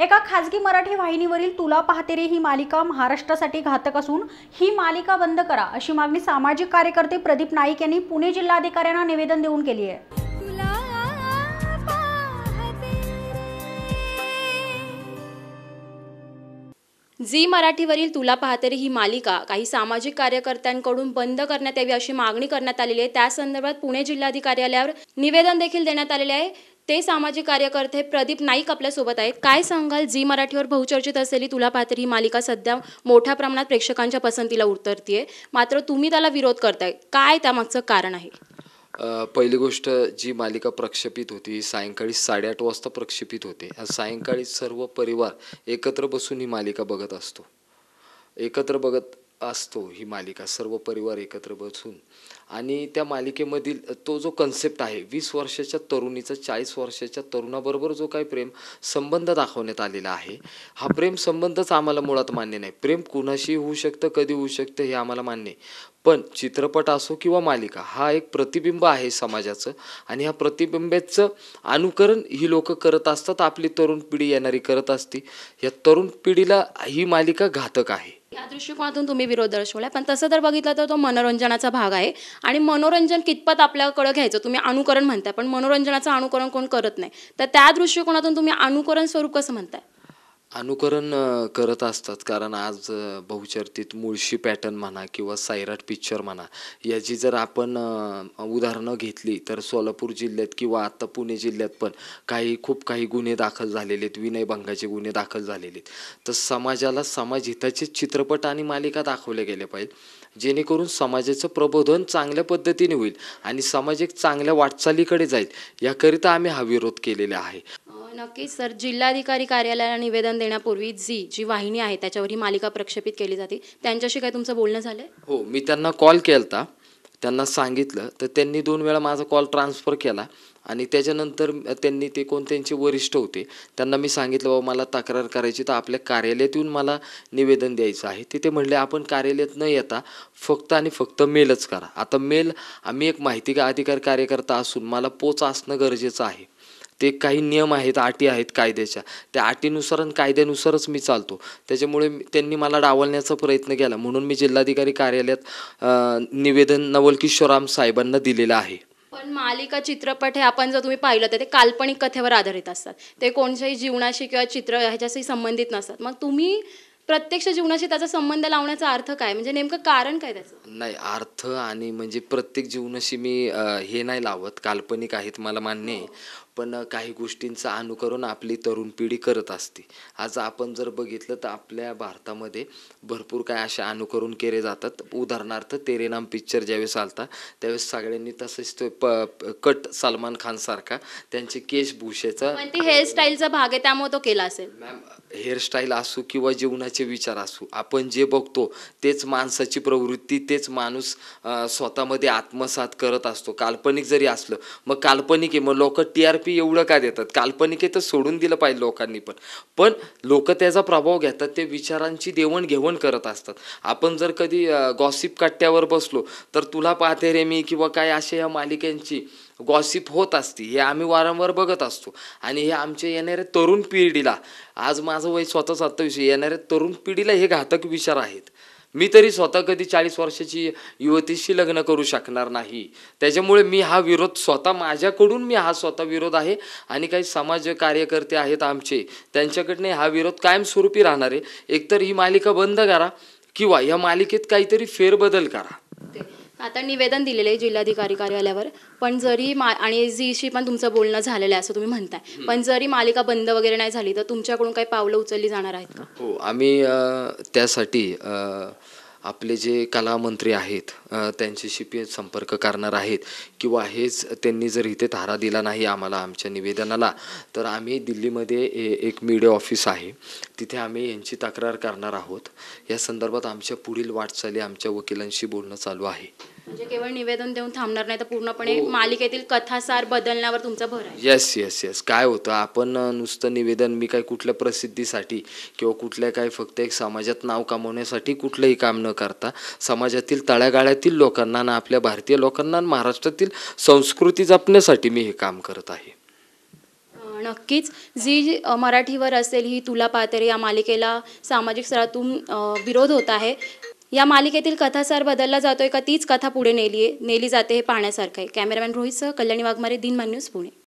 एका खाजगी मराठी वाहिनीवरील तुला पाहते रे ही मालिका महाराष्ट्रासाठी घातक असून ही मालिका बंद करा अशी मागणी सामाजिक कार्यकर्ते प्रदीप नाईक यांनी पुणे जिल्हाधिकाऱ्यांना निवेदन देऊन केली आहे झी मराठीवरील तुला पाहते ही मालिका काही सामाजिक कार्यकर्त्यांकडून बंद करण्यात यावी अशी मागणी करण्यात आलेली आहे त्या संदर्भात पुणे आल्यावर निवेदन देखील देण्यात आलेले आहे ते सामाजिक कार्यकर्ते प्रदीप नाईक आपल्यासोबत आहेत काय सांगाल जी मराठीवर बहुचर्चित असलेली तुला पात्र ही मालिका सध्या मोठ्या प्रमाणात प्रेक्षकांच्या पसंतीला उतरतीये मात्र तुम्ही त्याला विरोध करताय काय त्यामागचं कारण आहे पहिली गोष्ट जी मालिका प्रक्षेपित होती सायंकाळी साडेआठ वाजता प्रक्षेपित होते सायंकाळी सर्व परिवार एकत्र बसून ही मालिका बघत असतो एकत्र बघत असतो ही मालिका सर्व परिवार एकत्र बसून आणि त्या मालिकेमधील तो जो कन्सेप्ट आहे वीस वर्षाच्या तरुणीचा चाळीस वर्षाच्या तरुणाबरोबर जो काही प्रेम संबंध दाखवण्यात आलेला आहे हा प्रेम संबंधच आम्हाला मुळात मान्य नाही प्रेम कुणाशी होऊ शकतं कधी होऊ शकतं हे आम्हाला मान्य पण चित्रपट असो किंवा मालिका हा एक प्रतिबिंब आहे समाजाचं आणि ह्या प्रतिबिंबाचं अनुकरण ही लोक करत असतात आपली तरुण पिढी येणारी करत असती या तरुण पिढीला ही मालिका घातक आहे दृष्टिकोनातून तुम्ही विरोध दर्शवला पण तसं तर बघितलं तर तो मनोरंजनाचा भाग आहे आणि मनोरंजन कितपत आपल्याकडं घ्यायचं तुम्ही अनुकरण म्हणताय पण मनोरंजनाचं अनुकरण कोण करत नाही तर त्या दृष्टिकोनातून तुम्ही अनुकरण स्वरूप कसं म्हणताय अनुकरण करत असतात. कारण आज बहुचरतीत बहुचर्चित मुळशी पॅटर्न म्हणा किंवा सायराट पिक्चर म्हणा, याची जर आपण उदाहरणं घेतली, तर सोलापूर जिल्ह्यात किंवा आत्ता पुणे जिल्ह्यात पण काही खूप काही गुन्हे दाखल झालेले आहेत, विनयभंगाचे गुन्हे दाखल झालेले आहेत. तर समाजाला समाजहिताचे चित्रपट आणि मालिका दाखवल्या गेल्या पाहिजे जेणेकरून समाजाचं प्रबोधन चांगल्या पद्धतीने होईल आणि समाज एक चांगल्या वाटचालीकडे जाईल, याकरिता आम्ही हा विरोध केलेला आहे. नक्कीच सर जिल्हाधिकारी कार्यालयाला निवेदन देण्यापूर्वी जी जी वाहिनी आहे त्याच्यावर ही मालिका प्रक्षेपित केली जाते त्यांच्याशी काय तुमचं बोलणं झालं हो मी त्यांना कॉल केला त्यांना सांगितलं तर त्यांनी दोन वेळा माझा कॉल ट्रान्सफर केला आणि त्याच्यानंतर त्यांनी ते कोण त्यांचे वरिष्ठ होते त्यांना मी सांगितलं बाबा मला तक्रार करायची तर आपल्या कार्यालयात येऊन मला निवेदन द्यायचं आहे तिथे म्हणले आपण कार्यालयात न येता फक्त आणि फक्त मेलच करा आता मेल आम्ही एक माहिती का अधिकार कार्यकर्ता असून मला पोच असणं गरजेचं आहे ते काही नियम आहेत अटी आहेत कायद्याच्या त्या अटीनुसार आणि कायद्यानुसारच मी चालतो त्याच्यामुळे त्यांनी मला डावलण्याचा प्रयत्न केला म्हणून मी जिल्हाधिकारी कार्यालयात निवेदन नवलकिशोराम साहेबांना दिलेलं आहे पण मालिका चित्रपट हे आपण जर तुम्ही पाहिलं तर ते काल्पनिक कथेवर आधारित असतात ते कोणत्याही जीवनाशी किंवा चित्र ह्याच्याशी संबंधित नसतात मग तुम्ही प्रत्यक्ष जीवनाशी त्याचा संबंध लावण्याचा अर्थ काय म्हणजे नेमकं कारण काय त्याचं नाही अर्थ आणि म्हणजे प्रत्येक जीवनाशी मी हे नाही लावत काल्पनिक आहेत मला मान्य आहे पण काही गोष्टींचं अनुकरण आपली तरुण पिढी करत असते आज आपण जर बघितलं तर आपल्या भारतामध्ये भरपूर काय असे अनुकरण केले जातात उदाहरणार्थ तेरे नाम पिक्चर ज्यावेळेस आलता त्यावेळेस सगळ्यांनी तसंच तो प कट सलमान खानसारखा त्यांचे केश भूषेचा हेअरस्टाईलचा भाग आहे त्यामुळे तो केला असेल मॅम हेअरस्टाईल असू किंवा जीवनाचे विचार असू आपण जे बघतो तेच माणसाची प्रवृत्ती तेच माणूस स्वतःमध्ये आत्मसात करत असतो काल्पनिक जरी असलं मग काल्पनिक आहे मग लोक टी आर एवढं काय देतात तर सोडून दिलं पाहिजे लोकांनी पण पण लोक त्याचा प्रभाव घेतात ते विचारांची देवणघेवण करत असतात आपण जर कधी गॉसिप कट्ट्यावर बसलो तर तुला पाहते रे मी किंवा काय अशा या मालिकांची गॉसिप होत असते हे आम्ही वारंवार बघत असतो आणि हे आमच्या येणाऱ्या तरुण पिढीला आज माझं वय स्वतःच आत्ताविषयी येणाऱ्या तरुण पिढीला हे घातक विचार आहेत मी तरी स्वतः कधी चाळीस वर्षाची युवतीशी लग्न करू शकणार नाही त्याच्यामुळे मी हा विरोध स्वतः माझ्याकडून मी हा स्वतः विरोध आहे आणि काही समाज कार्यकर्ते आहेत आमचे त्यांच्याकडनं हा विरोध कायमस्वरूपी राहणार आहे एकतर ही मालिका बंद करा किंवा या मालिकेत काहीतरी फेरबदल करा आता निवेदन दिलेलं आहे जिल्हाधिकारी कार्यालयावर पण जरी मा आणि जीशी पण तुमचं बोलणं झालेलं आहे असं तुम्ही म्हणताय पण जरी मालिका बंद वगैरे नाही झाली तर तुमच्याकडून काही पावलं उचलली जाणार आहेत का हो आम्ही त्यासाठी आपले जे कलामंत्री आहेत त्यांच्याशी पी संपर्क करणार आहेत किंवा हेच त्यांनी जर इथे धारा दिला नाही आम्हाला आमच्या निवेदनाला तर आम्ही दिल्लीमध्ये एक मीडिया ऑफिस आहे तिथे आम्ही यांची तक्रार करणार आहोत या संदर्भात आमच्या पुढील वाटचाली आमच्या वकिलांशी बोलणं चालू आहे म्हणजे केवळ निवेदन देऊन थांबणार नाही तर पूर्णपणे हो. मालिकेतील कथासार बदलण्यावर तुमचा भर आहे येस येस येस काय होतं आपण नुसतं निवेदन मी काय कुठल्या प्रसिद्धीसाठी किंवा कुठल्या काही फक्त एक समाजात नाव कमवण्यासाठी कुठलंही काम न करता समाजातील तळ्यागाळ्यातील लोकांना ना आपल्या भारतीय लोकांना महाराष्ट्रातील संस्कृती जपण्यासाठी मी हे काम करत आहे नक्कीच जी मराठीवर असेल ही तुला पाहते या मालिकेला सामाजिक स्तरातून विरोध होत आहे या मालिकेतील कथासार बदलला जातोय का तीच कथा पुढे नेली नेली जाते हे पाहण्यासारखं आहे कॅमेरामॅन रोहितसह कल्याणी वाघमारे दिनमान न्यूज पुणे